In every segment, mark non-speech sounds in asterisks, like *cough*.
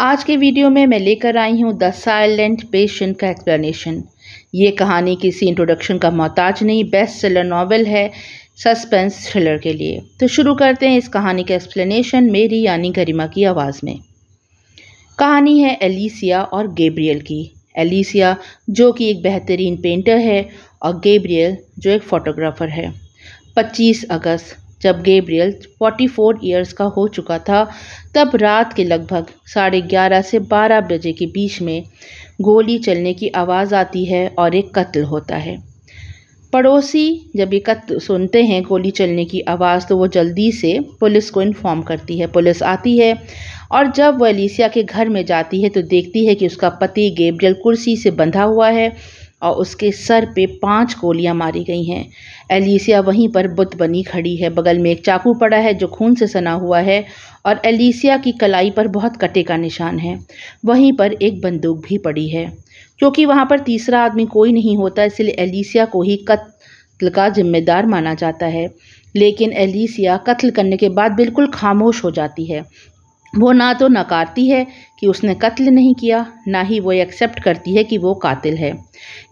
आज के वीडियो में मैं लेकर आई हूँ द साइलेंट पेशेंट का एक्सप्लेनेशन ये कहानी किसी इंट्रोडक्शन का मोहताज नहीं बेस्ट सेलर नावल है सस्पेंस थ्रिलर के लिए तो शुरू करते हैं इस कहानी का एक्सप्लेनेशन मेरी यानी गरिमा की आवाज़ में कहानी है एलिसिया और गेब्रियल की एलिसिया जो कि एक बेहतरीन पेंटर है और गेब्रियल जो एक फ़ोटोग्राफ़र है 25 अगस्त जब गेब्रियल 44 ईयर्स का हो चुका था तब रात के लगभग साढ़े ग्यारह से बारह बजे के बीच में गोली चलने की आवाज़ आती है और एक कत्ल होता है पड़ोसी जब ये कत्ल सुनते हैं गोली चलने की आवाज़ तो वो जल्दी से पुलिस को इन्फॉर्म करती है पुलिस आती है और जब वह अलीसिया के घर में जाती है तो देखती है कि उसका पति गेब्रियल कुर्सी से बंधा हुआ है और उसके सर पे पांच गोलियां मारी गई हैं एलिसिया वहीं पर बुत बनी खड़ी है बगल में एक चाकू पड़ा है जो खून से सना हुआ है और एलिसिया की कलाई पर बहुत कटे का निशान है वहीं पर एक बंदूक भी पड़ी है क्योंकि वहाँ पर तीसरा आदमी कोई नहीं होता इसलिए एलिसिया को ही कत्ल का जिम्मेदार माना जाता है लेकिन एलिसिया कत्ल करने के बाद बिल्कुल खामोश हो जाती है वो ना तो नकारती है कि उसने कत्ल नहीं किया ना ही वो एक्सेप्ट करती है कि वो कातिल है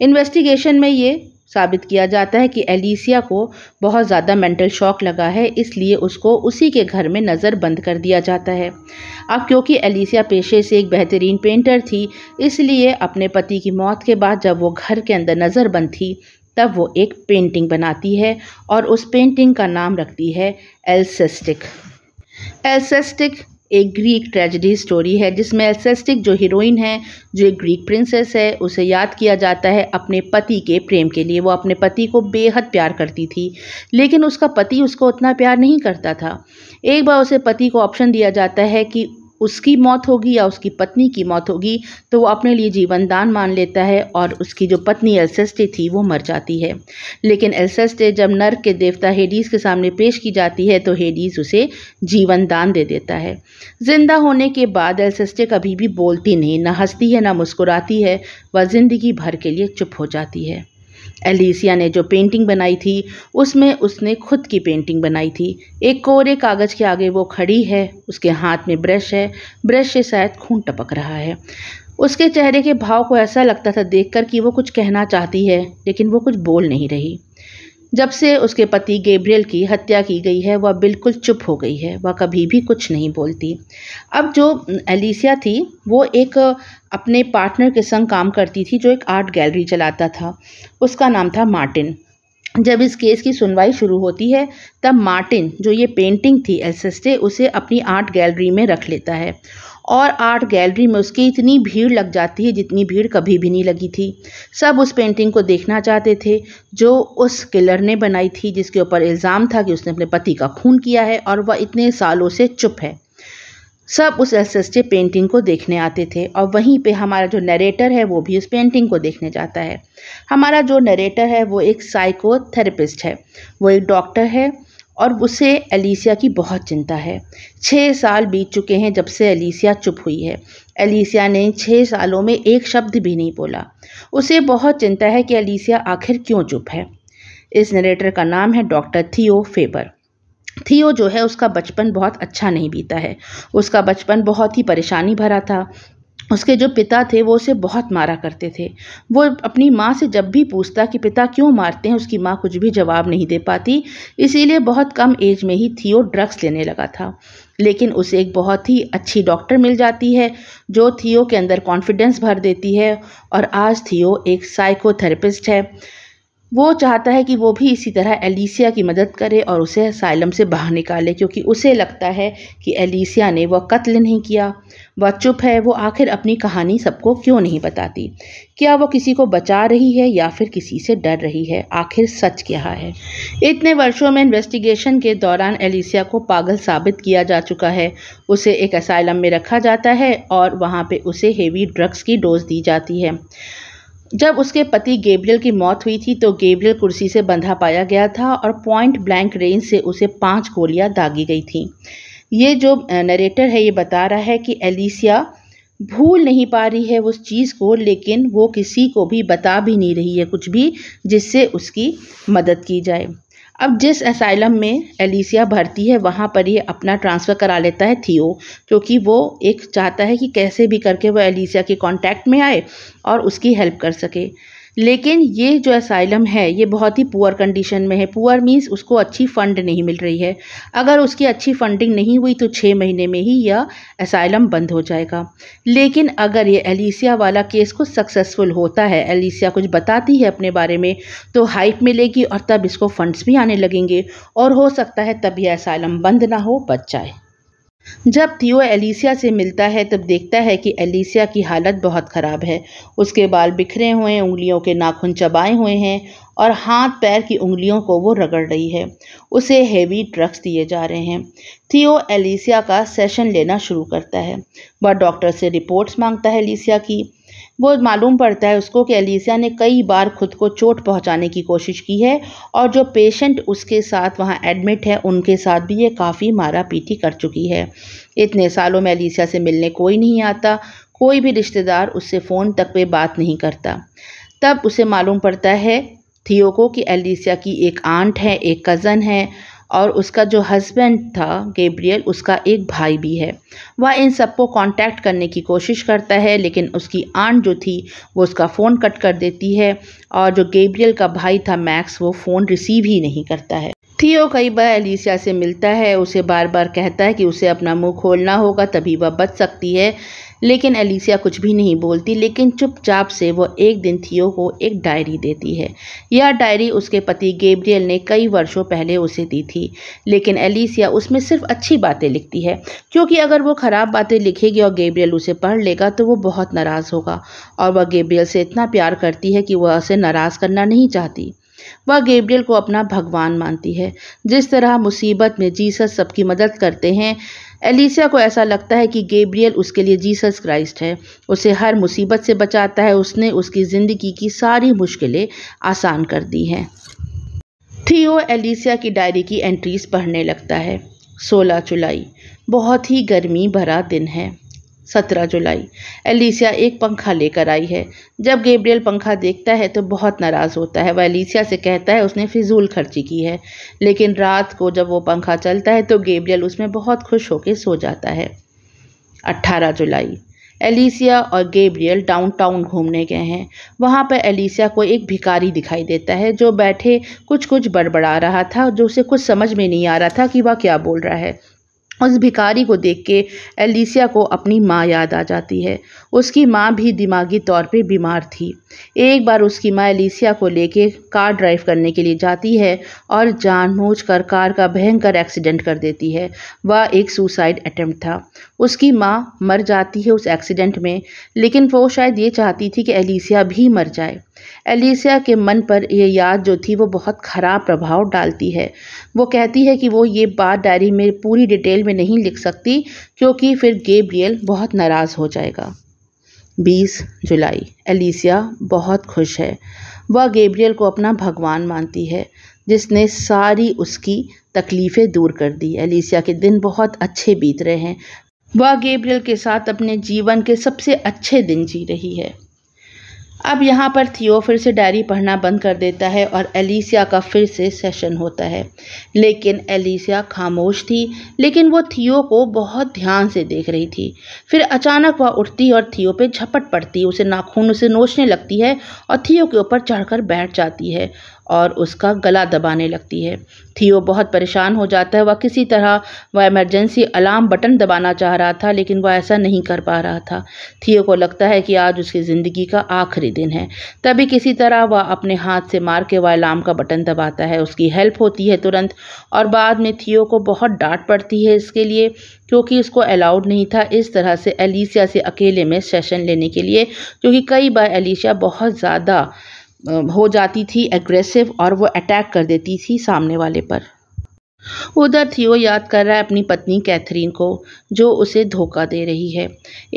इन्वेस्टिगेशन में ये साबित किया जाता है कि एलिसिया को बहुत ज़्यादा मेंटल शॉक लगा है इसलिए उसको उसी के घर में नज़र बंद कर दिया जाता है अब क्योंकि एलिसिया पेशे से एक बेहतरीन पेंटर थी इसलिए अपने पति की मौत के बाद जब वो घर के अंदर नज़र बंद थी तब वो एक पेंटिंग बनाती है और उस पेंटिंग का नाम रखती है एल्सेस्टिक एल्सेस्टिक एक ग्रीक ट्रेजिडी स्टोरी है जिसमें एसेस्टिक जो हीरोइन है जो एक ग्रीक प्रिंसेस है उसे याद किया जाता है अपने पति के प्रेम के लिए वो अपने पति को बेहद प्यार करती थी लेकिन उसका पति उसको उतना प्यार नहीं करता था एक बार उसे पति को ऑप्शन दिया जाता है कि उसकी मौत होगी या उसकी पत्नी की मौत होगी तो वो अपने लिए जीवन दान मान लेता है और उसकी जो पत्नी एल्सेस्टे थी वो मर जाती है लेकिन एल्सेस्टे जब नर्क के देवता हेडीज के सामने पेश की जाती है तो हेडीज उसे जीवन दान दे देता है जिंदा होने के बाद एल्सेस्टे कभी भी बोलती नहीं ना हंसती है ना मुस्कुराती है वह जिंदगी भर के लिए चुप हो जाती है एलिसिया ने जो पेंटिंग बनाई थी उसमें उसने खुद की पेंटिंग बनाई थी एक कोरे कागज़ के आगे वो खड़ी है उसके हाथ में ब्रश है ब्रश से शायद खून टपक रहा है उसके चेहरे के भाव को ऐसा लगता था देखकर कि वो कुछ कहना चाहती है लेकिन वो कुछ बोल नहीं रही जब से उसके पति गेब्रियल की हत्या की गई है वह बिल्कुल चुप हो गई है वह कभी भी कुछ नहीं बोलती अब जो एलिसिया थी वो एक अपने पार्टनर के संग काम करती थी जो एक आर्ट गैलरी चलाता था उसका नाम था मार्टिन जब इस केस की सुनवाई शुरू होती है तब मार्टिन जो ये पेंटिंग थी एलसेस्टे उसे अपनी आर्ट गैलरी में रख लेता है और आर्ट गैलरी में उसकी इतनी भीड़ लग जाती है जितनी भीड़ कभी भी नहीं लगी थी सब उस पेंटिंग को देखना चाहते थे जो उस किलर ने बनाई थी जिसके ऊपर इल्ज़ाम था कि उसने अपने पति का खून किया है और वह इतने सालों से चुप है सब उस एलसस्टे पेंटिंग को देखने आते थे और वहीं पे हमारा जो नरेटर है वो भी उस पेंटिंग को देखने जाता है हमारा जो नरेटर है वो एक साइकोथेरेपिस्ट है वो एक डॉक्टर है और उसे एलिसिया की बहुत चिंता है छः साल बीत चुके हैं जब से एलिसिया चुप हुई है एलिसिया ने छः सालों में एक शब्द भी नहीं बोला उसे बहुत चिंता है कि एलिसिया आखिर क्यों चुप है इस नरेटर का नाम है डॉक्टर थियो फेबर थियो जो है उसका बचपन बहुत अच्छा नहीं बीता है उसका बचपन बहुत ही परेशानी भरा था उसके जो पिता थे वो उसे बहुत मारा करते थे वो अपनी माँ से जब भी पूछता कि पिता क्यों मारते हैं उसकी माँ कुछ भी जवाब नहीं दे पाती इसीलिए बहुत कम एज में ही थियो ड्रग्स लेने लगा था लेकिन उसे एक बहुत ही अच्छी डॉक्टर मिल जाती है जो थियो के अंदर कॉन्फिडेंस भर देती है और आज थियो एक साइकोथेरेपिस्ट है वो चाहता है कि वो भी इसी तरह एलिसिया की मदद करे और उसे साइलम से बाहर निकाले क्योंकि उसे लगता है कि एलिसिया ने वह कत्ल नहीं किया वह चुप है वो आखिर अपनी कहानी सबको क्यों नहीं बताती क्या वो किसी को बचा रही है या फिर किसी से डर रही है आखिर सच क्या है इतने वर्षों में इन्वेस्टिगेशन के दौरान एलिसिया को पागल साबित किया जा चुका है उसे एक असाइलम में रखा जाता है और वहाँ पे उसे हेवी ड्रग्स की डोज दी जाती है जब उसके पति गेब्रियल की मौत हुई थी तो गेब्रियल कुर्सी से बंधा पाया गया था और पॉइंट ब्लैंक रेंज से उसे पांच गोलियां दागी गई थीं ये जो नरेटर है ये बता रहा है कि एलिसिया भूल नहीं पा रही है उस चीज़ को लेकिन वो किसी को भी बता भी नहीं रही है कुछ भी जिससे उसकी मदद की जाए अब जिस असाइलम में एलिसिया भर्ती है वहाँ पर ये अपना ट्रांसफ़र करा लेता है थियो क्योंकि वो एक चाहता है कि कैसे भी करके वो एलिसिया के कांटेक्ट में आए और उसकी हेल्प कर सके लेकिन ये जो असाइलम है ये बहुत ही पुअर कंडीशन में है पुअर मीन्स उसको अच्छी फ़ंड नहीं मिल रही है अगर उसकी अच्छी फंडिंग नहीं हुई तो छः महीने में ही यह असाइलम बंद हो जाएगा लेकिन अगर ये एलिसिया वाला केस को सक्सेसफुल होता है एलिसिया कुछ बताती है अपने बारे में तो हाइप मिलेगी और तब इसको फ़ंड्स भी आने लगेंगे और हो सकता है तब यह असाइलम बंद ना हो बच जाए जब थियो एलिसिया से मिलता है तब देखता है कि एलिसिया की हालत बहुत ख़राब है उसके बाल बिखरे हुए हैं उंगलियों के नाखून चबाए हुए हैं और हाथ पैर की उंगलियों को वो रगड़ रही है उसे हेवी ड्रग्स दिए जा रहे हैं थियो एलिसिया का सेशन लेना शुरू करता है वह डॉक्टर से रिपोर्ट्स मांगता है एलिसिया की वो मालूम पड़ता है उसको कि अलीसिया ने कई बार खुद को चोट पहुंचाने की कोशिश की है और जो पेशेंट उसके साथ वहाँ एडमिट है उनके साथ भी ये काफ़ी मारा पीटी कर चुकी है इतने सालों में अलीसिया से मिलने कोई नहीं आता कोई भी रिश्तेदार उससे फ़ोन तक पे बात नहीं करता तब उसे मालूम पड़ता है थियो को कि एलिसा की एक आंट है एक कज़न है और उसका जो हस्बैंड था गेब्रियल उसका एक भाई भी है वह इन सबको कांटेक्ट करने की कोशिश करता है लेकिन उसकी आंट जो थी वो उसका फ़ोन कट कर देती है और जो गेब्रियल का भाई था मैक्स वो फ़ोन रिसीव ही नहीं करता है थियो कई बार एलिसिया से मिलता है उसे बार बार कहता है कि उसे अपना मुंह खोलना होगा तभी वह बच सकती है लेकिन एलिसिया कुछ भी नहीं बोलती लेकिन चुपचाप से वह एक दिन थियो को एक डायरी देती है यह डायरी उसके पति गेब्रियल ने कई वर्षों पहले उसे दी थी लेकिन एलिसिया उसमें सिर्फ अच्छी बातें लिखती है क्योंकि अगर वो ख़राब बातें लिखेगी और गेब्रियल उसे पढ़ लेगा तो वो बहुत नाराज़ होगा और वह गेब्रियल से इतना प्यार करती है कि वह उसे नाराज़ करना नहीं चाहती वह गेब्रियल को अपना भगवान मानती है जिस तरह मुसीबत में जीसस सबकी मदद करते हैं एलिसिया को ऐसा लगता है कि गेब्रियल उसके लिए जीसस क्राइस्ट है उसे हर मुसीबत से बचाता है उसने उसकी ज़िंदगी की सारी मुश्किलें आसान कर दी हैं थियो एलिसिया की डायरी की एंट्रीज पढ़ने लगता है सोलह जुलाई बहुत ही गर्मी भरा दिन है सत्रह जुलाई एलिसिया एक पंखा लेकर आई है जब गेब्रियल पंखा देखता है तो बहुत नाराज़ होता है वह एलिसिया से कहता है उसने फिजूल खर्ची की है लेकिन रात को जब वो पंखा चलता है तो गेब्रियल उसमें बहुत खुश होकर सो जाता है अट्ठारह जुलाई एलिसिया और गेब्रियल डाउनटाउन घूमने गए हैं वहाँ पर एलिसिया को एक भिकारी दिखाई देता है जो बैठे कुछ कुछ बड़बड़ा रहा था जो उसे कुछ समझ में नहीं आ रहा था कि वह क्या बोल रहा है उस भिखारी को देख के एलिसिया को अपनी माँ याद आ जाती है उसकी माँ भी दिमागी तौर पे बीमार थी एक बार उसकी माँ एलिसिया को लेके कार ड्राइव करने के लिए जाती है और जानबूझ कर कार का भयंकर एक्सीडेंट कर देती है वह एक सुसाइड अटैम्प्ट था उसकी माँ मर जाती है उस एक्सीडेंट में लेकिन वो शायद ये चाहती थी कि एलिसिया भी मर जाए एलिसिया के मन पर यह याद जो थी वो बहुत ख़राब प्रभाव डालती है वो कहती है कि वो ये बात डायरी में पूरी डिटेल में नहीं लिख सकती क्योंकि फिर गेब्रियल बहुत नाराज़ हो जाएगा 20 जुलाई एलिसिया बहुत खुश है वह गेब्रियल को अपना भगवान मानती है जिसने सारी उसकी तकलीफ़ें दूर कर दी एलिसिया के दिन बहुत अच्छे बीत रहे हैं वह गेब्रियल के साथ अपने जीवन के सबसे अच्छे दिन जी रही है अब यहाँ पर थियो फिर से डायरी पढ़ना बंद कर देता है और एलिसिया का फिर से सेशन होता है लेकिन एलिसिया खामोश थी लेकिन वो थियो को बहुत ध्यान से देख रही थी फिर अचानक वह उठती और थियो पे झपट पड़ती उसे नाखून उसे नोचने लगती है और थियो के ऊपर चढ़कर बैठ जाती है और उसका गला दबाने लगती है थियो बहुत परेशान हो जाता है वह किसी तरह वह इमरजेंसी अलार्म बटन दबाना चाह रहा था लेकिन वह ऐसा नहीं कर पा रहा था थियो को लगता है कि आज उसकी ज़िंदगी का आखिरी दिन है तभी किसी तरह वह अपने हाथ से मार के वह अलार्म का बटन दबाता है उसकी हेल्प होती है तुरंत और बाद में थियो को बहुत डांट पड़ती है इसके लिए क्योंकि उसको अलाउड नहीं था इस तरह से एलिशिया से अकेले में सेशन लेने के लिए क्योंकि कई बार एलिशिया बहुत ज़्यादा हो जाती थी एग्रेसिव और वो अटैक कर देती थी सामने वाले पर उधर थियो याद कर रहा है अपनी पत्नी कैथरीन को जो उसे धोखा दे रही है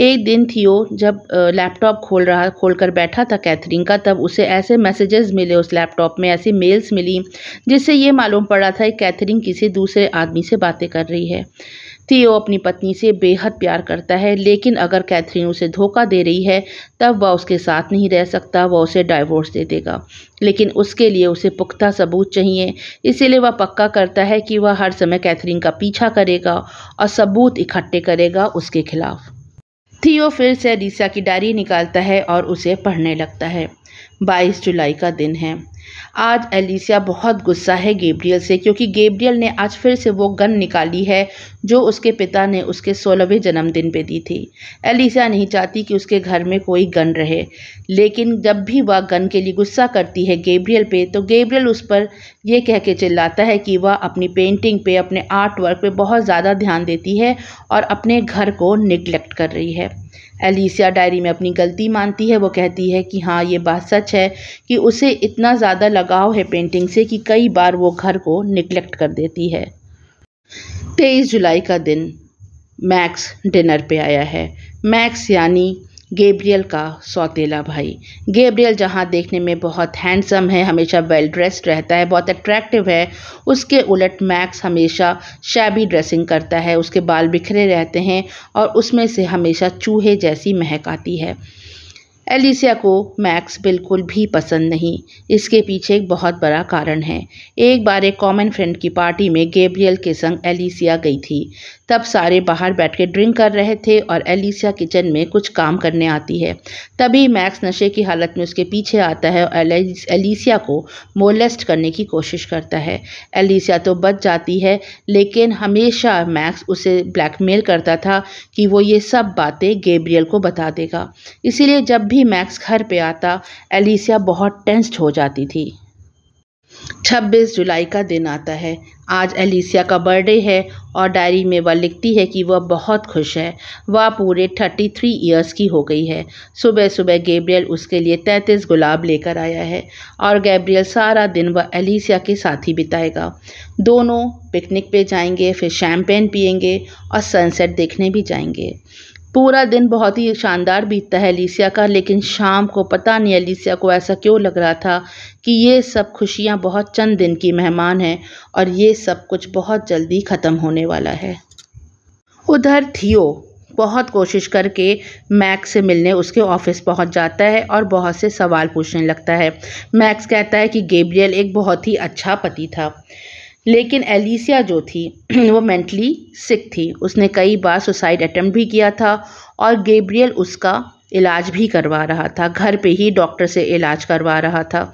एक दिन थियो जब लैपटॉप खोल रहा खोल कर बैठा था कैथरीन का तब उसे ऐसे मैसेजेस मिले उस लैपटॉप में ऐसी मेल्स मिली जिससे ये मालूम पड़ा था कि कैथरीन किसी दूसरे आदमी से बातें कर रही है थियो अपनी पत्नी से बेहद प्यार करता है लेकिन अगर कैथरीन उसे धोखा दे रही है तब वह उसके साथ नहीं रह सकता वह उसे डाइवोर्स दे देगा लेकिन उसके लिए उसे पुख्ता सबूत चाहिए इसीलिए वह पक्का करता है कि वह हर समय कैथरीन का पीछा करेगा और सबूत इकट्ठे करेगा उसके खिलाफ थियो फिर से अडीसा की डायरी निकालता है और उसे पढ़ने लगता है 22 जुलाई का दिन है आज एलिसिया बहुत गुस्सा है गेब्रियल से क्योंकि गेब्रियल ने आज फिर से वो गन निकाली है जो उसके पिता ने उसके सोलहवें जन्मदिन पे दी थी एलिसिया नहीं चाहती कि उसके घर में कोई गन रहे लेकिन जब भी वह गन के लिए गुस्सा करती है गेब्रियल पे तो गेब्रियल उस पर यह कह के चिल्लाता है कि वह अपनी पेंटिंग पे अपने आर्ट वर्क पर बहुत ज़्यादा ध्यान देती है और अपने घर को निगलेक्ट कर रही है एलिसिया डायरी में अपनी गलती मानती है वो कहती है कि हाँ ये बात सच है कि उसे इतना ज़्यादा लगाव है पेंटिंग से कि कई बार वो घर को निगलेक्ट कर देती है तेईस जुलाई का दिन मैक्स डिनर पे आया है मैक्स यानी गेब्रियल का सौतेला भाई गेब्रियल जहाँ देखने में बहुत हैंडसम है हमेशा वेल ड्रेस्ड रहता है बहुत अट्रैक्टिव है उसके उलट मैक्स हमेशा शैबी ड्रेसिंग करता है उसके बाल बिखरे रहते हैं और उसमें से हमेशा चूहे जैसी महक आती है एलिसिया को मैक्स बिल्कुल भी पसंद नहीं इसके पीछे एक बहुत बड़ा कारण है एक बार एक कॉमन फ्रेंड की पार्टी में गेब्रियल के संग एलिसिया गई थी तब सारे बाहर बैठ के ड्रिंक कर रहे थे और एलिसिया किचन में कुछ काम करने आती है तभी मैक्स नशे की हालत में उसके पीछे आता है और एलिसिया को मोलेस्ट करने की कोशिश करता है एलिसिया तो बच जाती है लेकिन हमेशा मैक्स उसे ब्लैकमेल करता था कि वो ये सब बातें गेब्रियल को बता देगा इसीलिए जब भी भी मैक्स घर पे आता एलिसिया बहुत टेंस्ड हो जाती थी 26 जुलाई का दिन आता है आज एलिसिया का बर्थडे है और डायरी में वह लिखती है कि वह बहुत खुश है वह पूरे 33 इयर्स की हो गई है सुबह सुबह गैब्रियल उसके लिए 33 गुलाब लेकर आया है और गैब्रियल सारा दिन वह एलिसिया के साथ ही बिताएगा दोनों पिकनिक पे जाएंगे फिर शैम्पेन पियेंगे और सनसेट देखने भी जाएंगे पूरा दिन बहुत ही शानदार बीतता है अलीसिया का लेकिन शाम को पता नहीं अलीसिया को ऐसा क्यों लग रहा था कि ये सब खुशियाँ बहुत चंद दिन की मेहमान हैं और ये सब कुछ बहुत जल्दी ख़त्म होने वाला है उधर थियो बहुत कोशिश करके मैक्स से मिलने उसके ऑफिस पहुंच जाता है और बहुत से सवाल पूछने लगता है मैक्स कहता है कि गेब्रियल एक बहुत ही अच्छा पति था लेकिन एलिसिया जो थी *clears throat* वो मेंटली सिक थी उसने कई बार सुसाइड अटैम्प्ट भी किया था और गेब्रियल उसका इलाज भी करवा रहा था घर पे ही डॉक्टर से इलाज करवा रहा था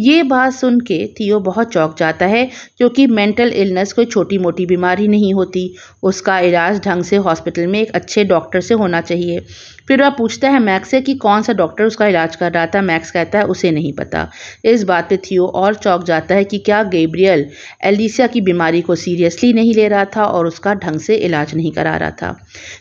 ये बात सुन के थियो बहुत चौंक जाता है क्योंकि मेंटल इलनेस कोई छोटी मोटी बीमारी नहीं होती उसका इलाज ढंग से हॉस्पिटल में एक अच्छे डॉक्टर से होना चाहिए फिर वह पूछता है मैक्स से कि कौन सा डॉक्टर उसका इलाज कर रहा था मैक्स कहता है उसे नहीं पता इस बात पे थियो और चौक जाता है कि क्या गेब्रियल एलिसिया की बीमारी को सीरियसली नहीं ले रहा था और उसका ढंग से इलाज नहीं करा रहा था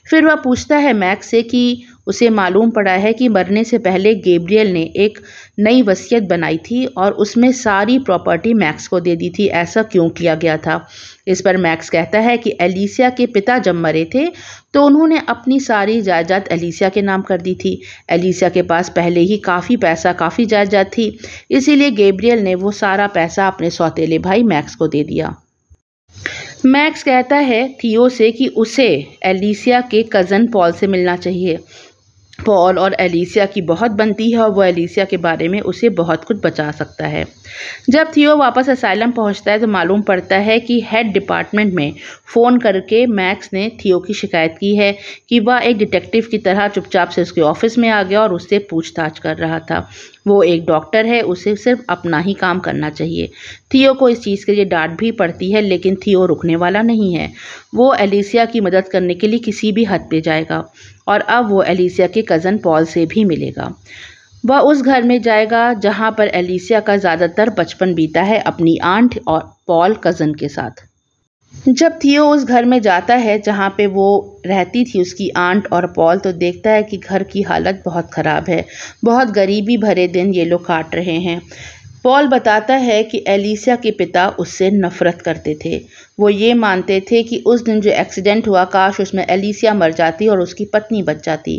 फिर वह पूछता है मैक्स से कि उसे मालूम पड़ा है कि मरने से पहले गेब्रियल ने एक नई वसीयत बनाई थी और उसमें सारी प्रॉपर्टी मैक्स को दे दी थी ऐसा क्यों किया गया था इस पर मैक्स कहता है कि एलिसिया के पिता जब मरे थे तो उन्होंने अपनी सारी जायदाद एलिसिया के नाम कर दी थी एलिसिया के पास पहले ही काफ़ी पैसा काफ़ी जायदाद थी इसीलिए गेब्रियल ने वो सारा पैसा अपने सौतेले भाई मैक्स को दे दिया मैक्स कहता है थियो से कि उसे एलिसिया के कज़न पॉल से मिलना चाहिए पॉल और एलिसिया की बहुत बनती है और वो एलिसिया के बारे में उसे बहुत कुछ बचा सकता है जब थियो वापस असाइलम पहुंचता है तो मालूम पड़ता है कि हेड डिपार्टमेंट में फ़ोन करके मैक्स ने थियो की शिकायत की है कि वह एक डिटेक्टिव की तरह चुपचाप से उसके ऑफिस में आ गया और उससे पूछताछ कर रहा था वो एक डॉक्टर है उसे सिर्फ अपना ही काम करना चाहिए थियो को इस चीज़ के लिए डांट भी पड़ती है लेकिन थियो रुकने वाला नहीं है वो एलिसिया की मदद करने के लिए किसी भी हद पे जाएगा और अब वो एलिसिया के कज़न पॉल से भी मिलेगा वह उस घर में जाएगा जहाँ पर एलिसिया का ज़्यादातर बचपन बीता है अपनी आंट और पॉल कज़न के साथ जब थियो उस घर में जाता है जहाँ पे वो रहती थी उसकी आंट और पॉल तो देखता है कि घर की हालत बहुत ख़राब है बहुत गरीबी भरे दिन ये लोग काट रहे हैं पॉल बताता है कि एलिसिया के पिता उससे नफ़रत करते थे वो ये मानते थे कि उस दिन जो एक्सीडेंट हुआ काश उसमें एलिसिया मर जाती और उसकी पत्नी बच जाती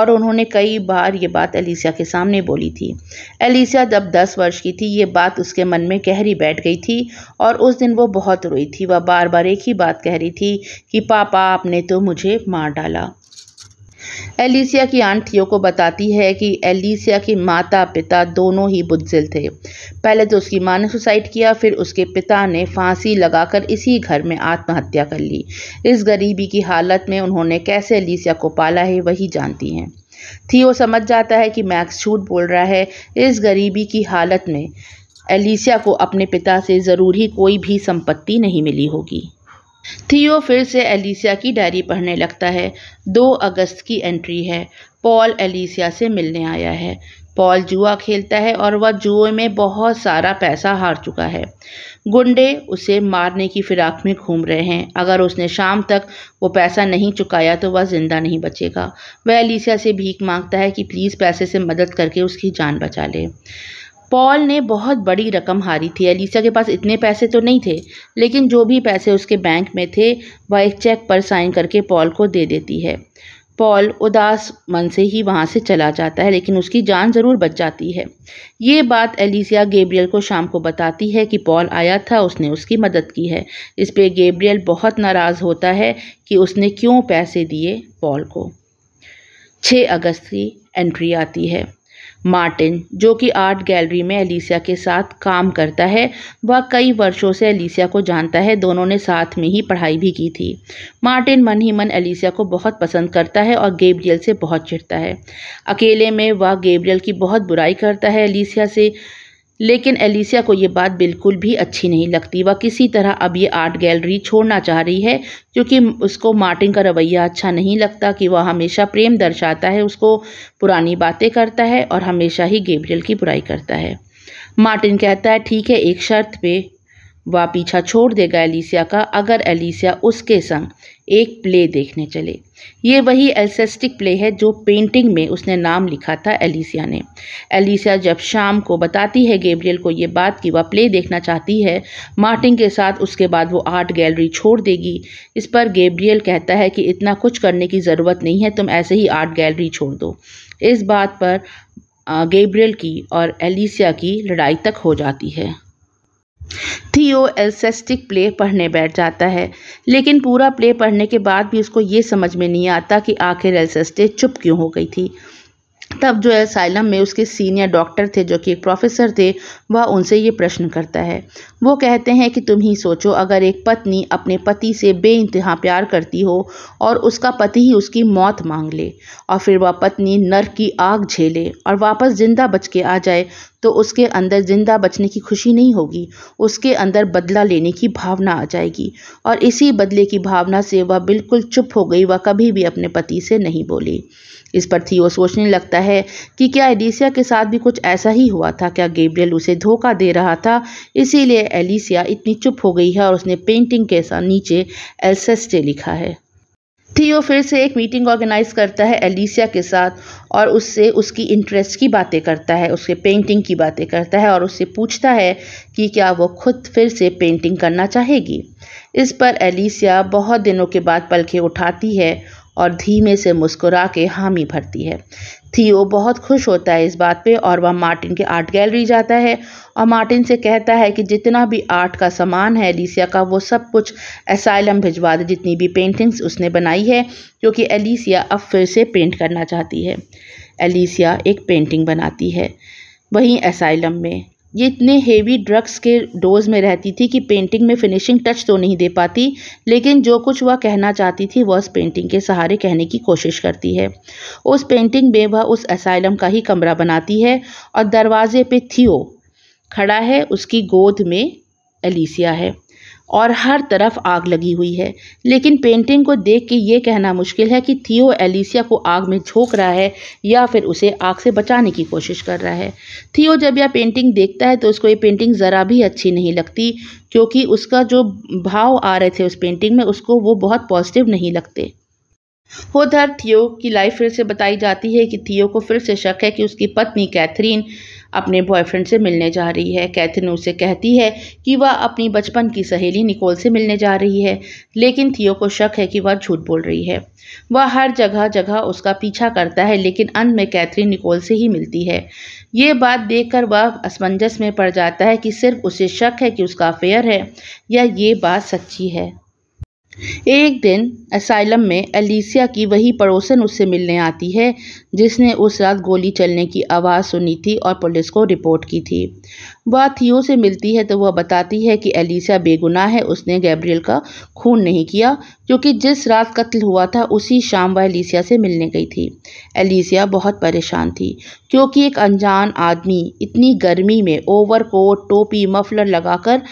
और उन्होंने कई बार ये बात एलिसिया के सामने बोली थी एलिसिया जब दस वर्ष की थी ये बात उसके मन में गहरी बैठ गई थी और उस दिन वो बहुत रोई थी वह बार बार एक ही बात कह रही थी कि पापा आपने तो मुझे मार डाला एलिसिया की आंट थियो को बताती है कि एलिसिया के माता पिता दोनों ही बुजदिल थे पहले तो उसकी माँ ने सुसाइड किया फिर उसके पिता ने फांसी लगाकर इसी घर में आत्महत्या कर ली इस गरीबी की हालत में उन्होंने कैसे एलिसिया को पाला है वही जानती हैं थियो समझ जाता है कि मैक्स झूठ बोल रहा है इस गरीबी की हालत में एलिसिया को अपने पिता से ज़रूरी कोई भी संपत्ति नहीं मिली होगी थियो फिर से एलिसिया की डायरी पढ़ने लगता है दो अगस्त की एंट्री है पॉल एलिसिया से मिलने आया है पॉल जुआ खेलता है और वह जुए में बहुत सारा पैसा हार चुका है गुंडे उसे मारने की फिराक में घूम रहे हैं अगर उसने शाम तक वो पैसा नहीं चुकाया तो वह ज़िंदा नहीं बचेगा वह एलिसिया से भीख मांगता है कि प्लीज़ पैसे से मदद करके उसकी जान बचा ले पॉल ने बहुत बड़ी रकम हारी थी एलिसा के पास इतने पैसे तो नहीं थे लेकिन जो भी पैसे उसके बैंक में थे वह एक चेक पर साइन करके पॉल को दे देती है पॉल उदास मन से ही वहाँ से चला जाता है लेकिन उसकी जान ज़रूर बच जाती है ये बात एलिसिया गेब्रियल को शाम को बताती है कि पॉल आया था उसने उसकी मदद की है इस पे गेब्रियल बहुत नाराज़ होता है कि उसने क्यों पैसे दिए पॉल को 6 अगस्त की एंट्री आती है मार्टिन जो कि आर्ट गैलरी में एलिसिया के साथ काम करता है वह कई वर्षों से एलिसिया को जानता है दोनों ने साथ में ही पढ़ाई भी की थी मार्टिन मन ही मन एलिसिया को बहुत पसंद करता है और गेब्रियल से बहुत चिढ़ता है अकेले में वह गेब्रियल की बहुत बुराई करता है एलिसिया से लेकिन एलिसिया को ये बात बिल्कुल भी अच्छी नहीं लगती वह किसी तरह अब ये आर्ट गैलरी छोड़ना चाह रही है क्योंकि उसको मार्टिन का रवैया अच्छा नहीं लगता कि वह हमेशा प्रेम दर्शाता है उसको पुरानी बातें करता है और हमेशा ही गेब्रियल की बुराई करता है मार्टिन कहता है ठीक है एक शर्त पे वह पीछा छोड़ देगा एलिसिया का अगर एलिसिया उसके संग एक प्ले देखने चले ये वही एल्सेस्टिक प्ले है जो पेंटिंग में उसने नाम लिखा था एलिसिया ने एलिसिया जब शाम को बताती है गेब्रियल को ये बात कि वह प्ले देखना चाहती है मार्टिन के साथ उसके बाद वो आर्ट गैलरी छोड़ देगी इस पर गेब्रियल कहता है कि इतना कुछ करने की ज़रूरत नहीं है तुम ऐसे ही आर्ट गैलरी छोड़ दो इस बात पर गेब्रियल की और एलिसिया की लड़ाई तक हो जाती है थियो एल्सेस्टिक प्ले पढ़ने बैठ जाता है लेकिन पूरा प्ले पढ़ने के बाद भी उसको ये समझ में नहीं आता कि आखिर एल्सेस्टिक चुप क्यों हो गई थी तब जो एसाइलम में उसके सीनियर डॉक्टर थे जो कि एक प्रोफेसर थे वह उनसे ये प्रश्न करता है वो कहते हैं कि तुम ही सोचो अगर एक पत्नी अपने पति से बे प्यार करती हो और उसका पति ही उसकी मौत मांग ले और फिर वह पत्नी नर की आग झेले और वापस ज़िंदा बच के आ जाए तो उसके अंदर ज़िंदा बचने की खुशी नहीं होगी उसके अंदर बदला लेने की भावना आ जाएगी और इसी बदले की भावना से वह बिल्कुल चुप हो गई वह कभी भी अपने पति से नहीं बोली इस पर वो सोचने लगता है कि क्या एलिसिया के साथ भी कुछ ऐसा ही हुआ था क्या गेब्रियल उसे धोखा दे रहा था इसीलिए एलिसिया इतनी चुप हो गई है और उसने पेंटिंग के साथ नीचे एलसेस्टे लिखा है थियो फिर से एक मीटिंग ऑर्गेनाइज करता है एलिसिया के साथ और उससे उसकी इंटरेस्ट की बातें करता है उसके पेंटिंग की बातें करता है और उससे पूछता है कि क्या वो खुद फिर से पेंटिंग करना चाहेगी इस पर एलिसिया बहुत दिनों के बाद पलखे उठाती है और धीमे से मुस्कुरा के हामी भरती है थियो बहुत खुश होता है इस बात पे और वह मार्टिन के आर्ट गैलरी जाता है और मार्टिन से कहता है कि जितना भी आर्ट का सामान है एलिसिया का वो सब कुछ एसाइलम भिजवा दे जितनी भी पेंटिंग्स उसने बनाई है क्योंकि एलिसिया अब फिर से पेंट करना चाहती है एलिसिया एक पेंटिंग बनाती है वहीं एसाइलम में ये इतने हेवी ड्रग्स के डोज में रहती थी कि पेंटिंग में फिनिशिंग टच तो नहीं दे पाती लेकिन जो कुछ वह कहना चाहती थी वह उस पेंटिंग के सहारे कहने की कोशिश करती है उस पेंटिंग में वह उस असाइलम का ही कमरा बनाती है और दरवाजे पे थियो खड़ा है उसकी गोद में एलिसिया है और हर तरफ आग लगी हुई है लेकिन पेंटिंग को देख के ये कहना मुश्किल है कि थियो एलिसिया को आग में झोंक रहा है या फिर उसे आग से बचाने की कोशिश कर रहा है थियो जब यह पेंटिंग देखता है तो उसको ये पेंटिंग ज़रा भी अच्छी नहीं लगती क्योंकि उसका जो भाव आ रहे थे उस पेंटिंग में उसको वो बहुत पॉजिटिव नहीं लगते होधर थियो की लाइफ फिर से बताई जाती है कि थियो को फिर से शक है कि उसकी पत्नी कैथरीन अपने बॉयफ्रेंड से मिलने जा रही है कैथिन उसे कहती है कि वह अपनी बचपन की सहेली निकोल से मिलने जा रही है लेकिन थियो को शक है कि वह झूठ बोल रही है वह हर जगह जगह उसका पीछा करता है लेकिन अंत में कैथरीन निकोल से ही मिलती है ये बात देखकर वह असमंजस में पड़ जाता है कि सिर्फ उसे शक है कि उसका अफेयर है या ये बात सच्ची है एक दिन असाइलम में अलीसिया की वही पड़ोसन उससे मिलने आती है जिसने उस रात गोली चलने की आवाज़ सुनी थी और पुलिस को रिपोर्ट की थी वह थियो से मिलती है तो वह बताती है कि एलिसा बेगुनाह है उसने गैब्रियल का खून नहीं किया क्योंकि जिस रात कत्ल हुआ था उसी शाम वह एलिसिया से मिलने गई थी एलिसिया बहुत परेशान थी क्योंकि एक अनजान आदमी इतनी गर्मी में ओवर कोट टोपी मफलर लगाकर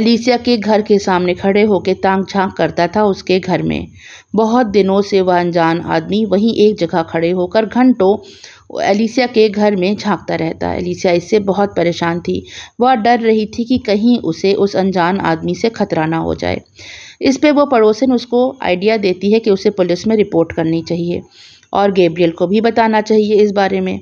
एलिसिया के घर के सामने खड़े होकर तांग झांक करता था उसके घर में बहुत दिनों से वह अनजान आदमी वहीं एक जगह खड़े होकर घंट घंटों एलिसिया के घर में झांकता रहता एलिसिया इससे बहुत परेशान थी वह डर रही थी कि कहीं उसे उस अनजान आदमी से खतरा ना हो जाए इस पे वो पड़ोसन उसको आइडिया देती है कि उसे पुलिस में रिपोर्ट करनी चाहिए और गेब्रियल को भी बताना चाहिए इस बारे में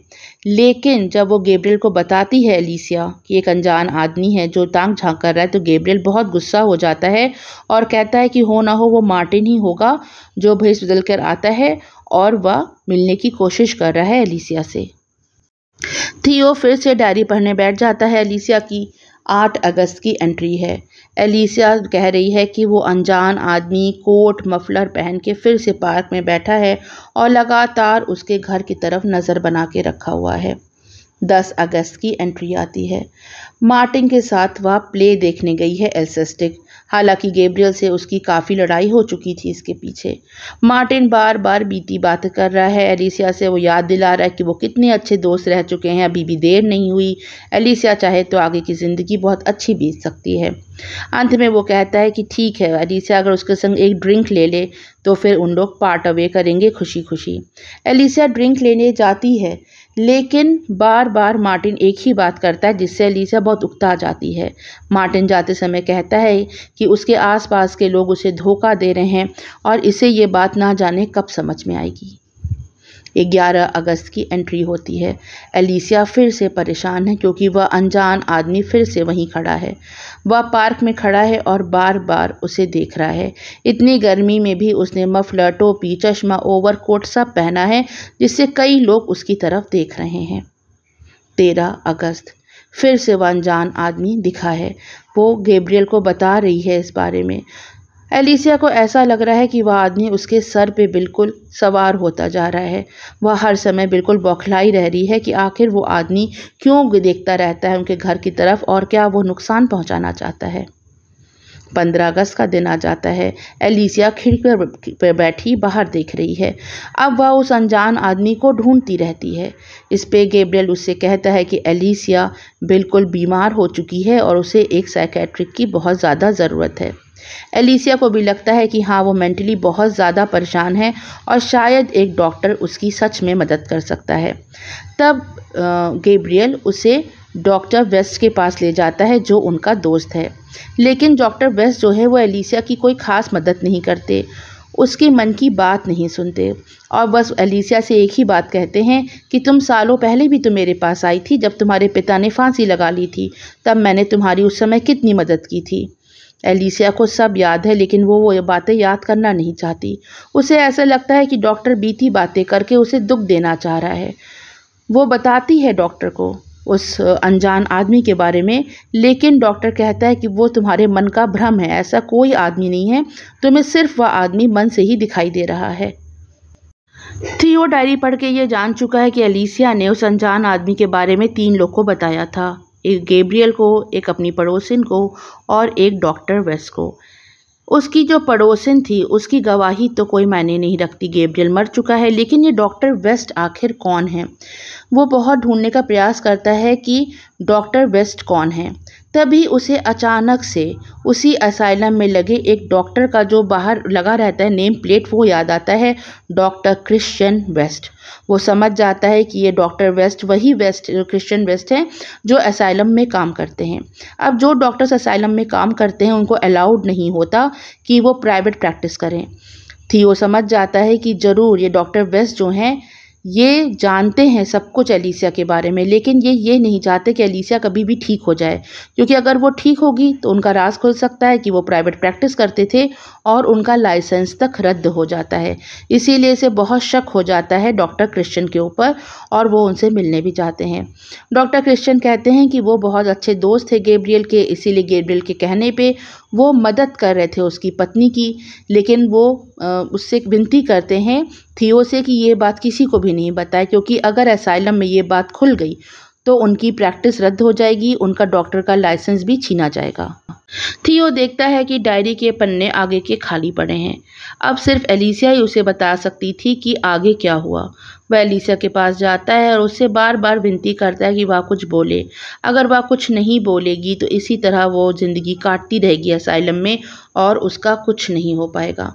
लेकिन जब वो गेब्रियल को बताती है एलिसिया कि एक अनजान आदमी है जो टांग झाँक कर रहा है तो गेब्रियल बहुत गुस्सा हो जाता है और कहता है कि हो ना हो वो मार्टिन ही होगा जो भेस बदल कर आता है और वह मिलने की कोशिश कर रहा है एलिसिया से थियो फिर से डायरी पढ़ने बैठ जाता है एलिसिया की आठ अगस्त की एंट्री है एलिसिया कह रही है कि वो अनजान आदमी कोट मफलर पहन के फिर से पार्क में बैठा है और लगातार उसके घर की तरफ नज़र बना के रखा हुआ है दस अगस्त की एंट्री आती है मार्टिन के साथ वह प्ले देखने गई है एल्सेस्टिक हालांकि गेब्रियल से उसकी काफ़ी लड़ाई हो चुकी थी इसके पीछे मार्टिन बार बार बीती बात कर रहा है एलिसिया से वो याद दिला रहा है कि वो कितने अच्छे दोस्त रह चुके हैं अभी भी देर नहीं हुई एलिसिया चाहे तो आगे की ज़िंदगी बहुत अच्छी बीत सकती है अंत में वो कहता है कि ठीक है एलिसिया अगर उसके संग एक ड्रिंक ले ले तो फिर उन लोग पार्ट अवे करेंगे खुशी खुशी एलिसिया ड्रिंक लेने जाती है लेकिन बार बार मार्टिन एक ही बात करता है जिससे अलीसा बहुत उकता जाती है मार्टिन जाते समय कहता है कि उसके आसपास के लोग उसे धोखा दे रहे हैं और इसे ये बात ना जाने कब समझ में आएगी ग्यारह अगस्त की एंट्री होती है एलिसिया फिर से परेशान है क्योंकि वह अनजान आदमी फिर से वहीं खड़ा है वह पार्क में खड़ा है और बार बार उसे देख रहा है इतनी गर्मी में भी उसने मफलर टोपी चश्मा कोट सब पहना है जिससे कई लोग उसकी तरफ देख रहे हैं तेरह अगस्त फिर से वह अनजान आदमी दिखा है वो गेब्रियल को बता रही है इस बारे में एलिसिया को ऐसा लग रहा है कि वह आदमी उसके सर पे बिल्कुल सवार होता जा रहा है वह हर समय बिल्कुल बौखलाई रह रही है कि आखिर वो आदमी क्यों देखता रहता है उनके घर की तरफ और क्या वो नुकसान पहुंचाना चाहता है पंद्रह अगस्त का दिन आ जाता है एलिसिया खिड़की पर बैठी बाहर देख रही है अब वह उस अनजान आदमी को ढूंढती रहती है इस पे गेब्रियल उससे कहता है कि एलिसिया बिल्कुल बीमार हो चुकी है और उसे एक साइकेट्रिक की बहुत ज़्यादा ज़रूरत है एलिसिया को भी लगता है कि हाँ वो मेंटली बहुत ज़्यादा परेशान है और शायद एक डॉक्टर उसकी सच में मदद कर सकता है तब गेब्रियल उसे डॉक्टर वेस्ट के पास ले जाता है जो उनका दोस्त है लेकिन डॉक्टर वेस्ट जो है वो एलिसिया की कोई ख़ास मदद नहीं करते उसके मन की बात नहीं सुनते और बस एलिसिया से एक ही बात कहते हैं कि तुम सालों पहले भी तो मेरे पास आई थी जब तुम्हारे पिता ने फांसी लगा ली थी तब मैंने तुम्हारी उस समय कितनी मदद की थी एलिसिया को सब याद है लेकिन वो वो बातें याद करना नहीं चाहती उसे ऐसा लगता है कि डॉक्टर बीती बातें करके उसे दुख देना चाह रहा है वो बताती है डॉक्टर को उस अनजान आदमी के बारे में लेकिन डॉक्टर कहता है कि वो तुम्हारे मन का भ्रम है ऐसा कोई आदमी नहीं है तुम्हें सिर्फ वह आदमी मन से ही दिखाई दे रहा है थियो डायरी पढ़ के ये जान चुका है कि एलिसिया ने उस अनजान आदमी के बारे में तीन लोग को बताया था एक गेब्रियल को एक अपनी पड़ोसिन को और एक डॉक्टर वेस को उसकी जो पड़ोसिन थी उसकी गवाही तो कोई मायने नहीं रखती गेब्रियल मर चुका है लेकिन ये डॉक्टर वेस्ट आखिर कौन है वो बहुत ढूंढने का प्रयास करता है कि डॉक्टर वेस्ट कौन है तभी उसे अचानक से उसी असाइलम में लगे एक डॉक्टर का जो बाहर लगा रहता है नेम प्लेट वो याद आता है डॉक्टर क्रिश्चियन वेस्ट वो समझ जाता है कि ये डॉक्टर वेस्ट वही वेस्ट क्रिश्चियन वेस्ट हैं जो असाइलम में काम करते हैं अब जो डॉक्टर्स असाइलम में काम करते हैं उनको अलाउड नहीं होता कि वो प्राइवेट प्रैक्टिस करें थी वो समझ जाता है कि ज़रूर ये डॉक्टर वेस्ट जो हैं ये जानते हैं सब कुछ एलिसिया के बारे में लेकिन ये ये नहीं चाहते कि एलिसिया कभी भी ठीक हो जाए क्योंकि अगर वो ठीक होगी तो उनका राज खुल सकता है कि वो प्राइवेट प्रैक्टिस करते थे और उनका लाइसेंस तक रद्द हो जाता है इसीलिए इसे बहुत शक हो जाता है डॉक्टर क्रिश्चियन के ऊपर और वो उनसे मिलने भी जाते हैं डॉक्टर क्रिश्चियन कहते हैं कि वो बहुत अच्छे दोस्त थे गेब्रियल के इसीलिए गेब्रियल के कहने पर वो मदद कर रहे थे उसकी पत्नी की लेकिन वो उससे विनती करते हैं थियो से कि ये बात किसी को भी नहीं बताए क्योंकि अगर असाइलम में ये बात खुल गई तो उनकी प्रैक्टिस रद्द हो जाएगी उनका डॉक्टर का लाइसेंस भी छीना जाएगा थियो देखता है कि डायरी के पन्ने आगे के खाली पड़े हैं अब सिर्फ एलिसिया ही उसे बता सकती थी कि आगे क्या हुआ वह अलीसा के पास जाता है और उससे बार बार विनती करता है कि वह कुछ बोले अगर वह कुछ नहीं बोलेगी तो इसी तरह वो ज़िंदगी काटती रहेगी असाइलम में और उसका कुछ नहीं हो पाएगा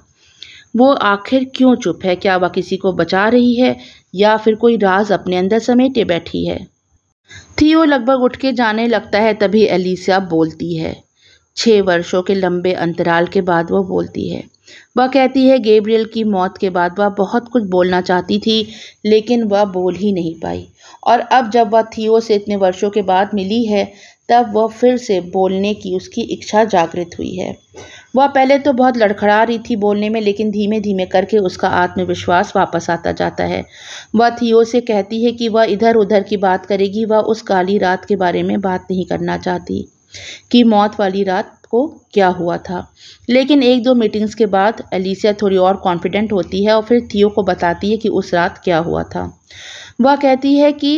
वो आखिर क्यों चुप है क्या वह किसी को बचा रही है या फिर कोई राज अपने अंदर समेटे बैठी है थी वो लगभग उठ के जाने लगता है तभी अलीसा बोलती है छः वर्षों के लंबे अंतराल के बाद वो बोलती है वह कहती है गेब्रियल की मौत के बाद वह बहुत कुछ बोलना चाहती थी लेकिन वह बोल ही नहीं पाई और अब जब वह थियो से इतने वर्षों के बाद मिली है तब वह फिर से बोलने की उसकी इच्छा जागृत हुई है वह पहले तो बहुत लड़खड़ा रही थी बोलने में लेकिन धीमे धीमे करके उसका आत्मविश्वास वापस आता जाता है वह थियो से कहती है कि वह इधर उधर की बात करेगी वह उस काली रात के बारे में बात नहीं करना चाहती कि मौत वाली रात को क्या हुआ था लेकिन एक दो मीटिंग्स के बाद एलिसिया थोड़ी और कॉन्फिडेंट होती है और फिर थियो को बताती है कि उस रात क्या हुआ था वह कहती है कि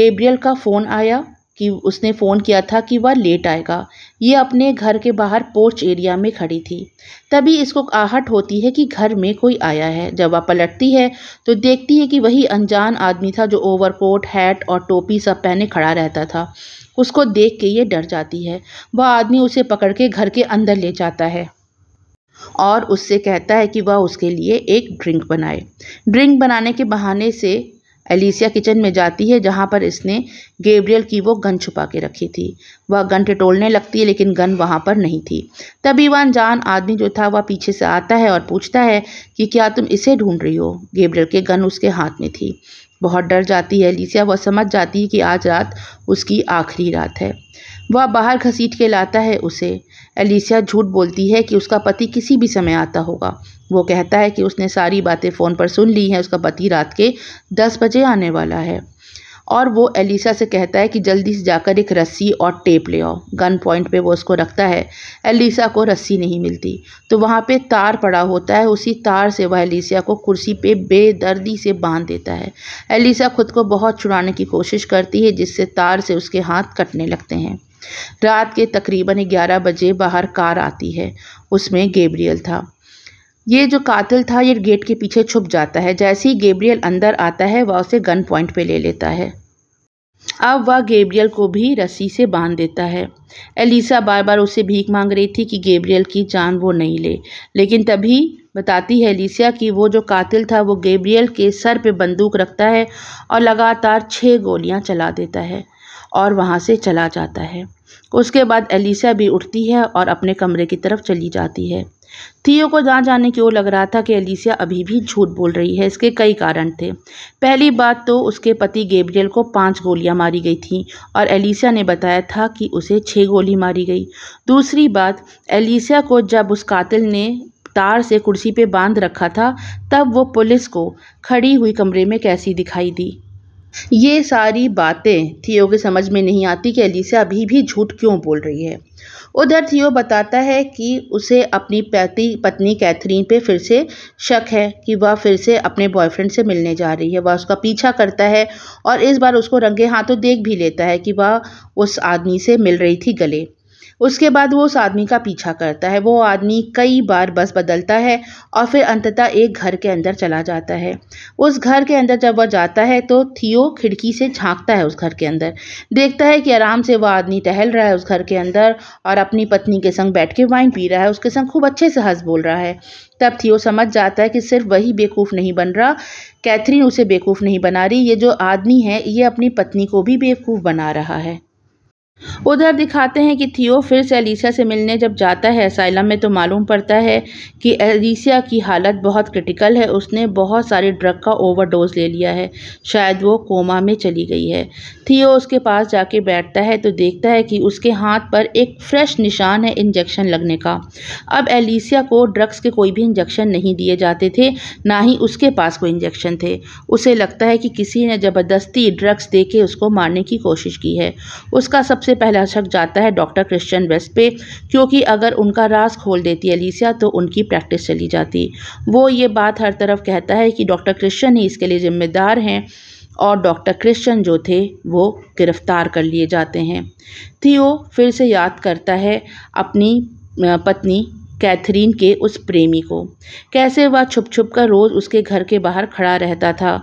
गेब्रियल का फ़ोन आया कि उसने फ़ोन किया था कि वह लेट आएगा ये अपने घर के बाहर पोर्च एरिया में खड़ी थी तभी इसको आहट होती है कि घर में कोई आया है जब वह पलटती है तो देखती है कि वही अनजान आदमी था जो ओवरकोट हैट और टोपी सब पहने खड़ा रहता था उसको देख के ये डर जाती है वह आदमी उसे पकड़ के घर के अंदर ले जाता है और उससे कहता है कि वह उसके लिए एक ड्रिंक बनाए ड्रिंक बनाने के बहाने से एलिसिया किचन में जाती है जहाँ पर इसने गेब्रियल की वो गन छुपा के रखी थी वह गन टटोलने लगती है लेकिन गन वहाँ पर नहीं थी तभी वह जान आदमी जो था वह पीछे से आता है और पूछता है कि क्या तुम इसे ढूंढ रही हो गेब्रियल के गन उसके हाथ में थी बहुत डर जाती है अलीसिया वह समझ जाती है कि आज रात उसकी आखिरी रात है वह बाहर घसीट के लाता है उसे एलिसिया झूठ बोलती है कि उसका पति किसी भी समय आता होगा वो कहता है कि उसने सारी बातें फ़ोन पर सुन ली हैं उसका पति रात के दस बजे आने वाला है और वो एलिसा से कहता है कि जल्दी से जाकर एक रस्सी और टेप ले आओ गन पॉइंट पे वो उसको रखता है एलिसा को रस्सी नहीं मिलती तो वहाँ पे तार पड़ा होता है उसी तार से वह एलिसा को कुर्सी पे बेदर्दी से बांध देता है एलिसा खुद को बहुत छुड़ाने की कोशिश करती है जिससे तार से उसके हाथ कटने लगते हैं रात के तकरीबन ग्यारह बजे बाहर कार आती है उसमें गेब्रियल था ये जो कातिल था ये गेट के पीछे छुप जाता है जैसे ही गेब्रियल अंदर आता है वह उसे गन पॉइंट पे ले लेता है अब वह गेब्रियल को भी रस्सी से बांध देता है एलिसा बार बार उसे भीख मांग रही थी कि गेब्रियल की जान वो नहीं ले लेकिन तभी बताती है एलिसिया कि वो जो कातिल था वो गेब्रियल के सर पे बंदूक रखता है और लगातार छः गोलियां चला देता है और वहाँ से चला जाता है उसके बाद एलिसा भी उठती है और अपने कमरे की तरफ चली जाती है थियो को जहाँ जाने की ओर लग रहा था कि एलिसिया अभी भी झूठ बोल रही है इसके कई कारण थे पहली बात तो उसके पति गेब्रियल को पांच गोलियां मारी गई थीं और एलिसिया ने बताया था कि उसे छः गोली मारी गई दूसरी बात एलिसिया को जब उस कातिल ने तार से कुर्सी पे बांध रखा था तब वो पुलिस को खड़ी हुई कमरे में कैसी दिखाई दी ये सारी बातें थियो के समझ में नहीं आती कि अलीसा अभी भी झूठ क्यों बोल रही है उधर थियो बताता है कि उसे अपनी पति पत्नी कैथरीन पे फिर से शक है कि वह फिर से अपने बॉयफ्रेंड से मिलने जा रही है वह उसका पीछा करता है और इस बार उसको रंगे हाथों देख भी लेता है कि वह उस आदमी से मिल रही थी गले उसके बाद वो उस आदमी का पीछा करता है वो आदमी कई बार बस बदलता है और फिर अंततः एक घर के अंदर चला जाता है उस घर के अंदर जब वह जाता है तो थियो खिड़की से झांकता है उस घर के अंदर देखता है कि आराम से वह आदमी टहल रहा है उस घर के अंदर और अपनी पत्नी के संग बैठ के वाइन पी रहा है उसके संग खूब अच्छे से हंस बोल रहा है तब थियो समझ जाता है कि सिर्फ वही बेवकूफ़ नहीं बन रहा कैथरीन उसे बेवकूफ़ नहीं बना रही ये जो आदमी है ये अपनी पत्नी को भी बेवकूफ़ बना रहा है उधर दिखाते हैं कि थियो फिर से अलीसिया से मिलने जब जाता है असाइलम में तो मालूम पड़ता है कि एलिसिया की हालत बहुत क्रिटिकल है उसने बहुत सारे ड्रग का ओवरडोज ले लिया है शायद वो कोमा में चली गई है थियो उसके पास जाके बैठता है तो देखता है कि उसके हाथ पर एक फ्रेश निशान है इंजेक्शन लगने का अब एलिसिया को ड्रग्स के कोई भी इंजेक्शन नहीं दिए जाते थे ना ही उसके पास कोई इंजेक्शन थे उसे लगता है कि किसी ने ज़बरदस्ती ड्रग्स दे के उसको मारने की कोशिश की है उसका सबसे सबसे पहला शक जाता है डॉक्टर क्रिश्चियन वेस्ट पे क्योंकि अगर उनका राज खोल देती अलीसिया तो उनकी प्रैक्टिस चली जाती वो ये बात हर तरफ कहता है कि डॉक्टर क्रिश्चियन ही इसके लिए ज़िम्मेदार हैं और डॉक्टर क्रिश्चियन जो थे वो गिरफ़्तार कर लिए जाते हैं थियो फिर से याद करता है अपनी पत्नी कैथरीन के उस प्रेमी को कैसे वह छुप छुप कर रोज़ उसके घर के बाहर खड़ा रहता था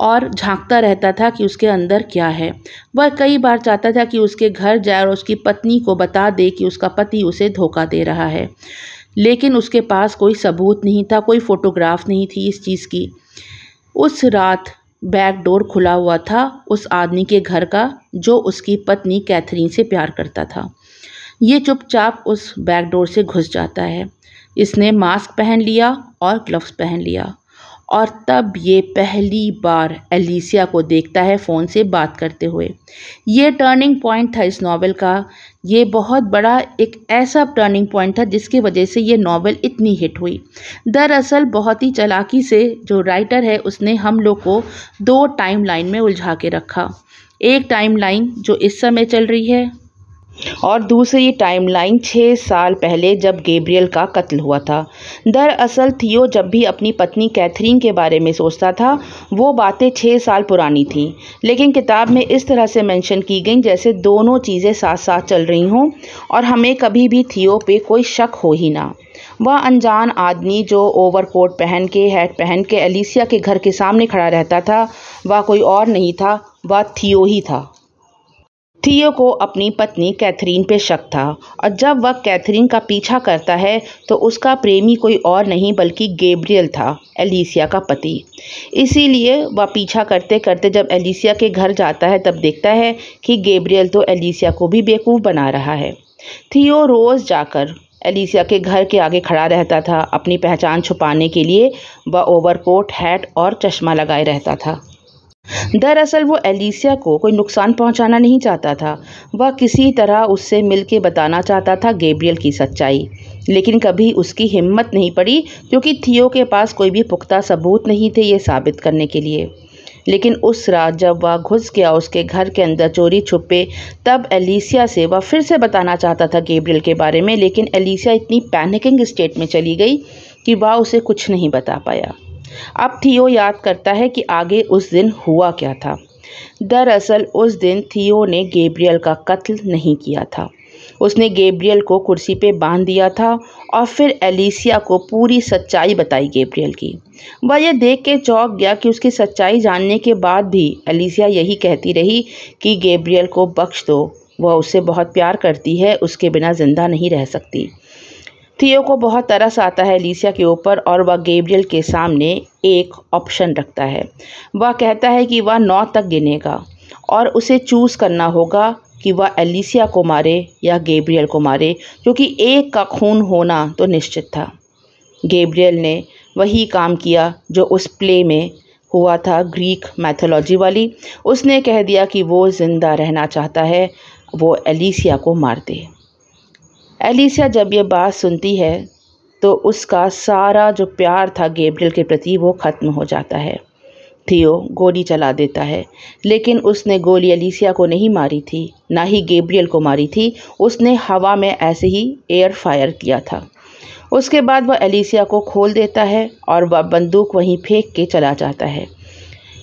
और झांकता रहता था कि उसके अंदर क्या है वह कई बार चाहता था कि उसके घर जाए और उसकी पत्नी को बता दे कि उसका पति उसे धोखा दे रहा है लेकिन उसके पास कोई सबूत नहीं था कोई फ़ोटोग्राफ नहीं थी इस चीज़ की उस रात बैक डोर खुला हुआ था उस आदमी के घर का जो उसकी पत्नी कैथरीन से प्यार करता था ये चुपचाप उस बैक डोर से घुस जाता है इसने मास्क पहन लिया और ग्लव्स पहन लिया और तब ये पहली बार एलिसिया को देखता है फ़ोन से बात करते हुए ये टर्निंग पॉइंट था इस नावल का ये बहुत बड़ा एक ऐसा टर्निंग पॉइंट था जिसकी वजह से ये नावल इतनी हिट हुई दरअसल बहुत ही चलाकी से जो राइटर है उसने हम लोग को दो टाइम लाइन में उलझा के रखा एक टाइम लाइन जो इस समय चल रही है और दूसरी टाइमलाइन छः साल पहले जब गेब्रियल का कत्ल हुआ था दरअसल थियो जब भी अपनी पत्नी कैथरीन के बारे में सोचता था वो बातें छः साल पुरानी थीं लेकिन किताब में इस तरह से मेंशन की गई जैसे दोनों चीज़ें साथ साथ चल रही हों और हमें कभी भी थियो पे कोई शक हो ही ना वह अनजान आदमी जो ओवरकोट पहन के हैट पहन के एलिसिया के घर के सामने खड़ा रहता था वह कोई और नहीं था वह थियो ही था थियो को अपनी पत्नी कैथरीन पे शक था और जब वह कैथरीन का पीछा करता है तो उसका प्रेमी कोई और नहीं बल्कि गेब्रियल था एलिसिया का पति इसीलिए वह पीछा करते करते जब एलिसिया के घर जाता है तब देखता है कि गेब्रियल तो एलिसिया को भी बेवकूफ़ बना रहा है थियो रोज़ जाकर एलिसिया के घर के आगे खड़ा रहता था अपनी पहचान छुपाने के लिए वह ओवरकोट हैट और चश्मा लगाए रहता था दरअसल वो एलिसिया को कोई नुकसान पहुंचाना नहीं चाहता था वह किसी तरह उससे मिलके बताना चाहता था गेब्रियल की सच्चाई लेकिन कभी उसकी हिम्मत नहीं पड़ी क्योंकि थियो के पास कोई भी पुख्ता सबूत नहीं थे ये साबित करने के लिए लेकिन उस रात जब वह घुस गया उसके घर के अंदर चोरी छुपे तब एलिसिया से वह फिर से बताना चाहता था गेब्रियल के बारे में लेकिन एलिसिया इतनी पैनिकिंग स्टेट में चली गई कि वह उसे कुछ नहीं बता पाया अब थियो याद करता है कि आगे उस दिन हुआ क्या था दरअसल उस दिन थियो ने गेब्रियल का कत्ल नहीं किया था उसने गेब्रियल को कुर्सी पे बांध दिया था और फिर एलिसिया को पूरी सच्चाई बताई गेब्रियल की वह यह देख के चौंक गया कि उसकी सच्चाई जानने के बाद भी एलिसिया यही कहती रही कि गेब्रियल को बख्श दो वह उससे बहुत प्यार करती है उसके बिना ज़िंदा नहीं रह सकती थियो को बहुत तरस आता है लीसिया के ऊपर और वह गेब्रियल के सामने एक ऑप्शन रखता है वह कहता है कि वह नौ तक गिनेगा और उसे चूज़ करना होगा कि वह एलिसिया को मारे या गेब्रियल को मारे क्योंकि एक का खून होना तो निश्चित था गेब्रियल ने वही काम किया जो उस प्ले में हुआ था ग्रीक मैथोलॉजी वाली उसने कह दिया कि वो ज़िंदा रहना चाहता है वो एलिसिया को मार दे एलिसिया जब ये बात सुनती है तो उसका सारा जो प्यार था गेब्रियल के प्रति वो ख़त्म हो जाता है थियो गोली चला देता है लेकिन उसने गोली एलिसिया को नहीं मारी थी ना ही गेब्रियल को मारी थी उसने हवा में ऐसे ही एयर फायर किया था उसके बाद वह एलिसिया को खोल देता है और वह बंदूक वहीं फेंक के चला जाता है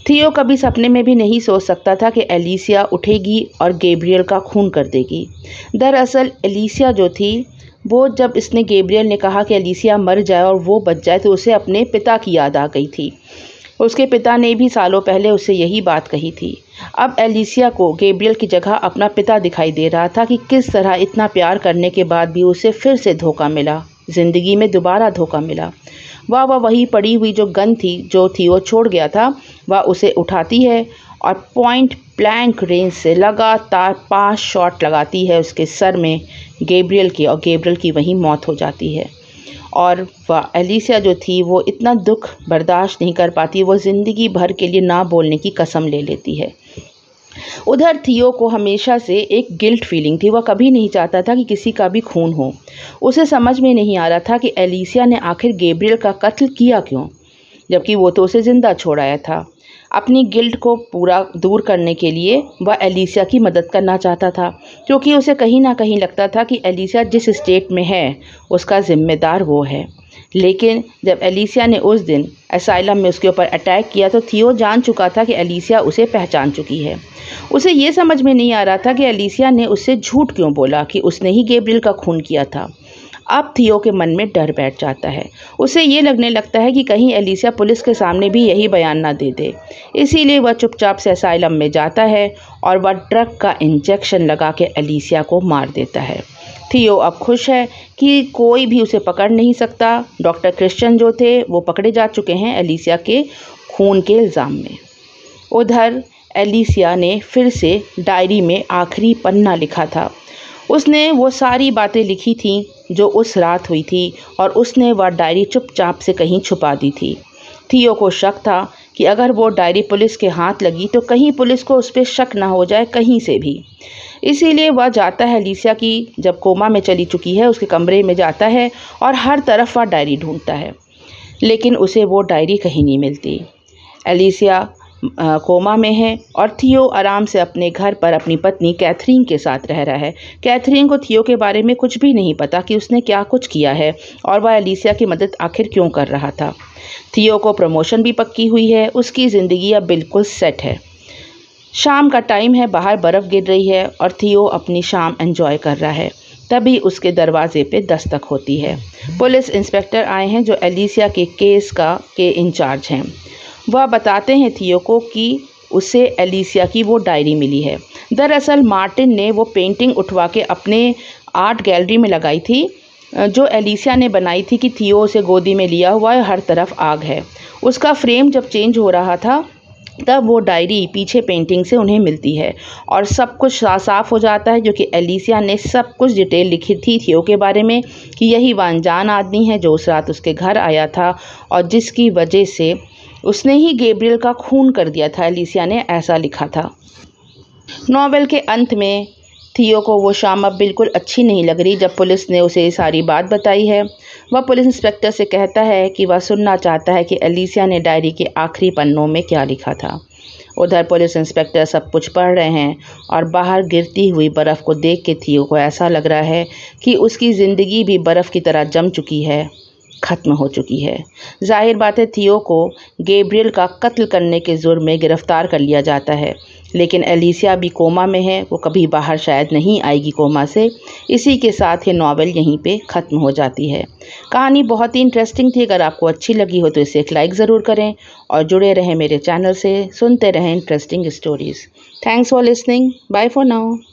थियो कभी सपने में भी नहीं सोच सकता था कि एलिसिया उठेगी और गेब्रियल का खून कर देगी दरअसल एलिसिया जो थी वो जब इसने गेब्रियल ने कहा कि एलिसिया मर जाए और वो बच जाए तो उसे अपने पिता की याद आ गई थी उसके पिता ने भी सालों पहले उसे यही बात कही थी अब एलिसिया को गेब्रियल की जगह अपना पिता दिखाई दे रहा था कि किस तरह इतना प्यार करने के बाद भी उसे फिर से धोखा मिला ज़िंदगी में दोबारा धोखा मिला वह वह वही पड़ी हुई जो गन थी जो थी वो छोड़ गया था वह उसे उठाती है और पॉइंट प्लैंक रेंज से लगातार पांच शॉट लगाती है उसके सर में गेब्रियल की और गेब्रियल की वहीं मौत हो जाती है और वह एलिसिया जो थी वो इतना दुख बर्दाश्त नहीं कर पाती वो ज़िंदगी भर के लिए ना बोलने की कसम ले लेती है उधर थियो को हमेशा से एक गिल्ट फीलिंग थी वह कभी नहीं चाहता था कि किसी का भी खून हो उसे समझ में नहीं आ रहा था कि एलिसिया ने आखिर गेब्रियल का कत्ल किया क्यों जबकि वो तो उसे ज़िंदा छोड़ाया था अपनी गिल्ट को पूरा दूर करने के लिए वह एलिसिया की मदद करना चाहता था क्योंकि उसे कहीं ना कहीं लगता था कि एलिसिया जिस स्टेट में है उसका ज़िम्मेदार वो है लेकिन जब एलिसिया ने उस दिन असाइलम में उसके ऊपर अटैक किया तो थियो जान चुका था कि एलिसिया उसे पहचान चुकी है उसे ये समझ में नहीं आ रहा था कि एलिसिया ने उससे झूठ क्यों बोला कि उसने ही गेब्रिल का खून किया था अब थियो के मन में डर बैठ जाता है उसे ये लगने लगता है कि कहीं एलिसिया पुलिस के सामने भी यही बयान ना दे दे इसीलिए वह चुपचाप से असाइलम में जाता है और वह ड्रग का इंजेक्शन लगा के एलिसिया को मार देता है थियो अब खुश है कि कोई भी उसे पकड़ नहीं सकता डॉक्टर क्रिश्चियन जो थे वो पकड़े जा चुके हैं एलिसिया के खून के इल्ज़ाम में उधर एलिसिया ने फिर से डायरी में आखिरी पन्ना लिखा था उसने वो सारी बातें लिखी थी जो उस रात हुई थी और उसने वह डायरी चुपचाप से कहीं छुपा दी थी थियो को शक था कि अगर वो डायरी पुलिस के हाथ लगी तो कहीं पुलिस को उस पर शक ना हो जाए कहीं से भी इसीलिए वह जाता है लीसिया की जब कोमा में चली चुकी है उसके कमरे में जाता है और हर तरफ वह डायरी ढूंढता है लेकिन उसे वो डायरी कहीं नहीं मिलती एलिसिया कोमा में है और थियो आराम से अपने घर पर अपनी पत्नी कैथरीन के साथ रह रहा है कैथरीन को थियो के बारे में कुछ भी नहीं पता कि उसने क्या कुछ किया है और वह एलिसिया की मदद आखिर क्यों कर रहा था थियो को प्रमोशन भी पक्की हुई है उसकी ज़िंदगी अब बिल्कुल सेट है शाम का टाइम है बाहर बर्फ़ गिर रही है और थियो अपनी शाम एंजॉय कर रहा है तभी उसके दरवाजे पे दस्तक होती है पुलिस इंस्पेक्टर आए हैं जो एलिसिया के केस का के इंचार्ज हैं वह बताते हैं थियो को कि उसे एलिसिया की वो डायरी मिली है दरअसल मार्टिन ने वो पेंटिंग उठवा के अपने आर्ट गैलरी में लगाई थी जो एलिसिया ने बनाई थी कि थियो उसे गोदी में लिया हुआ है हर तरफ आग है उसका फ्रेम जब चेंज हो रहा था तब वो डायरी पीछे पेंटिंग से उन्हें मिलती है और सब कुछ साफ हो जाता है जो कि एलिसिया ने सब कुछ डिटेल लिखी थी थियो के बारे में कि यही वनजान आदमी है जो उस रात उसके घर आया था और जिसकी वजह से उसने ही गेब्रियल का खून कर दिया था एलिसिया ने ऐसा लिखा था नावल के अंत में थियो को वो शाम अब बिल्कुल अच्छी नहीं लग रही जब पुलिस ने उसे सारी बात बताई है वह पुलिस इंस्पेक्टर से कहता है कि वह सुनना चाहता है कि अलीसिया ने डायरी के आखिरी पन्नों में क्या लिखा था उधर पुलिस इंस्पेक्टर सब कुछ पढ़ रहे हैं और बाहर गिरती हुई बर्फ़ को देख के थियो को ऐसा लग रहा है कि उसकी ज़िंदगी भी बर्फ़ की तरह जम चुकी है ख़त्म हो चुकी है जाहिर बात है थियो को गेब्रियल का कत्ल करने के जुर्म में गिरफ़्तार कर लिया जाता है लेकिन एलिसिया अभी कोमा में है वो कभी बाहर शायद नहीं आएगी कोमा से इसी के साथ ये नावल यहीं पे ख़त्म हो जाती है कहानी बहुत ही इंटरेस्टिंग थी अगर आपको अच्छी लगी हो तो इसे एक लाइक ज़रूर करें और जुड़े रहें मेरे चैनल से सुनते रहें interesting stories thanks for listening bye for now